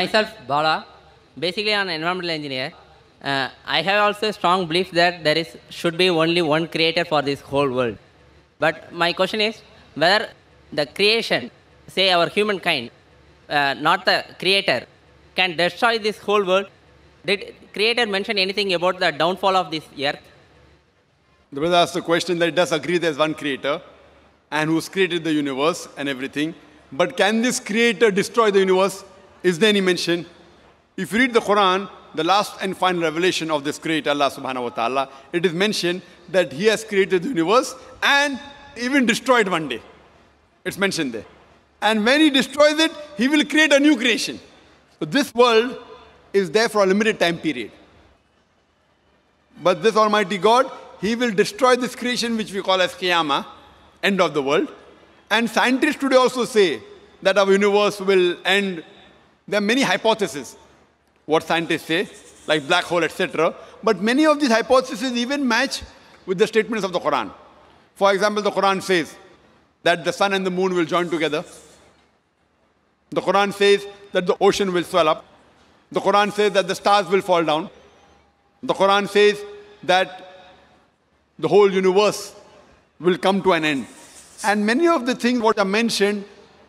myself, Bala, basically an environmental engineer. Uh, I have also a strong belief that there is should be only one creator for this whole world. But my question is whether the creation, say our humankind, uh, not the creator, can destroy this whole world. Did creator mention anything about the downfall of this earth? The brother asked a question that does agree there's one creator and who's created the universe and everything. But can this creator destroy the universe? is there any mention? If you read the Quran, the last and final revelation of this great Allah subhanahu wa ta'ala, it is mentioned that He has created the universe and even destroyed one day. It's mentioned there. And when He destroys it, He will create a new creation. So this world is there for a limited time period. But this Almighty God, He will destroy this creation which we call as Qiyamah, end of the world. And scientists today also say that our universe will end there are many hypotheses, what scientists say, like black hole, etc. But many of these hypotheses even match with the statements of the Quran. For example, the Quran says that the sun and the moon will join together. The Quran says that the ocean will swell up. The Quran says that the stars will fall down. The Quran says that the whole universe will come to an end. And many of the things what are mentioned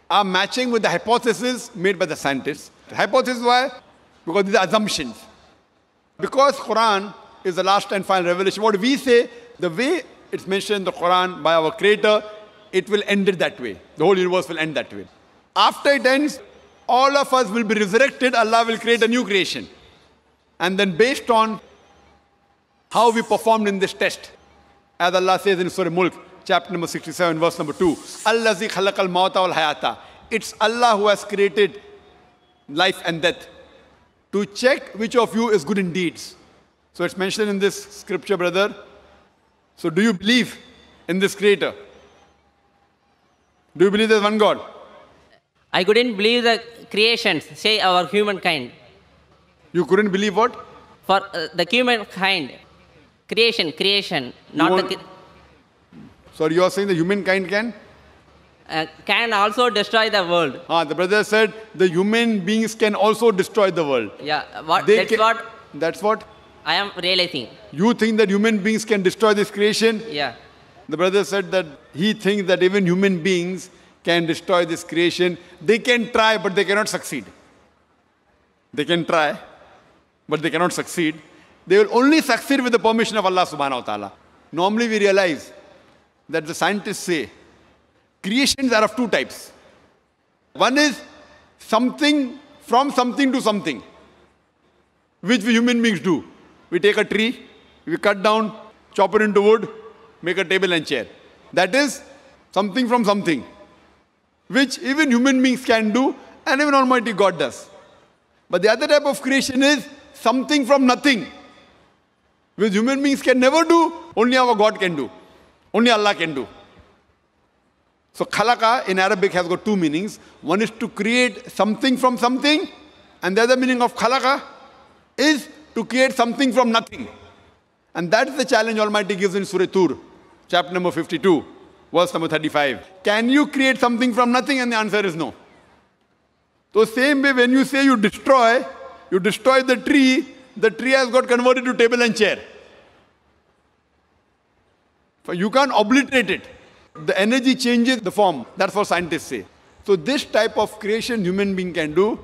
are matching with the hypotheses made by the scientists. The hypothesis why? Because these are assumptions. Because Quran is the last and final revelation, what we say, the way it's mentioned in the Quran by our Creator, it will end it that way. The whole universe will end that way. After it ends, all of us will be resurrected. Allah will create a new creation. And then based on how we performed in this test, as Allah says in Surah Mulk, chapter number 67, verse number 2, Allazi khalaqal mawta wal hayata. It's Allah who has created life and death to check which of you is good in deeds. So it's mentioned in this scripture, brother. So do you believe in this creator? Do you believe there's one God? I couldn't believe the creations, say our humankind. You couldn't believe what? For uh, the humankind. Creation, creation, not want, the. Sorry, you are saying the humankind can? Uh, can also destroy the world. Ah, the brother said the human beings can also destroy the world. Yeah, what, they that's can, what. That's what. I am realizing. You think that human beings can destroy this creation? Yeah. The brother said that he thinks that even human beings can destroy this creation. They can try, but they cannot succeed. They can try, but they cannot succeed. They will only succeed with the permission of Allah subhanahu wa ta'ala. Normally we realize that the scientists say creations are of two types. One is something from something to something, which we human beings do. We take a tree, we cut down, chop it into wood, make a table and chair. That is something from something, which even human beings can do and even Almighty God does. But the other type of creation is something from nothing which human beings can never do, only our God can do. Only Allah can do. So khalaqa in Arabic has got two meanings. One is to create something from something, and the other meaning of khalaqa is to create something from nothing. And that is the challenge Almighty gives in Surah Tur, chapter number 52, verse number 35. Can you create something from nothing? And the answer is no. So same way when you say you destroy, you destroy the tree, the tree has got converted to table and chair. You can't obliterate it. The energy changes the form. That's what scientists say. So this type of creation human being can do.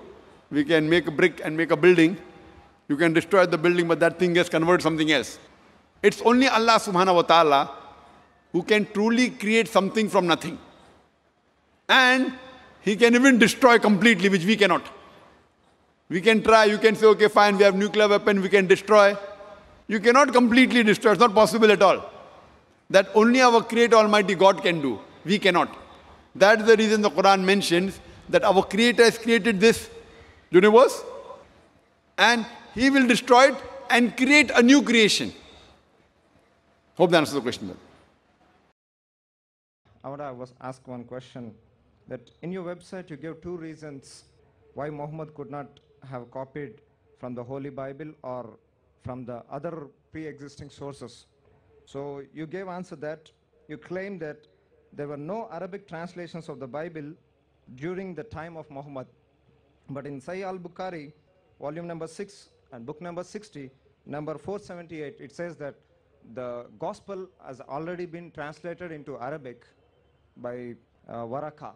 We can make a brick and make a building. You can destroy the building, but that thing gets converted something else. It's only Allah subhanahu wa ta'ala who can truly create something from nothing. And he can even destroy completely, which we cannot. We can try, you can say, okay, fine, we have nuclear weapon, we can destroy. You cannot completely destroy, it's not possible at all. That only our Creator Almighty God can do. We cannot. That is the reason the Quran mentions that our Creator has created this universe and He will destroy it and create a new creation. Hope that answers the question. I was asked ask one question that in your website you gave two reasons why Muhammad could not have copied from the Holy Bible or from the other pre-existing sources. So you gave answer that you claim that there were no Arabic translations of the Bible during the time of Muhammad. But in Sahih al-Bukhari, volume number 6 and book number 60, number 478, it says that the gospel has already been translated into Arabic by uh, Waraka.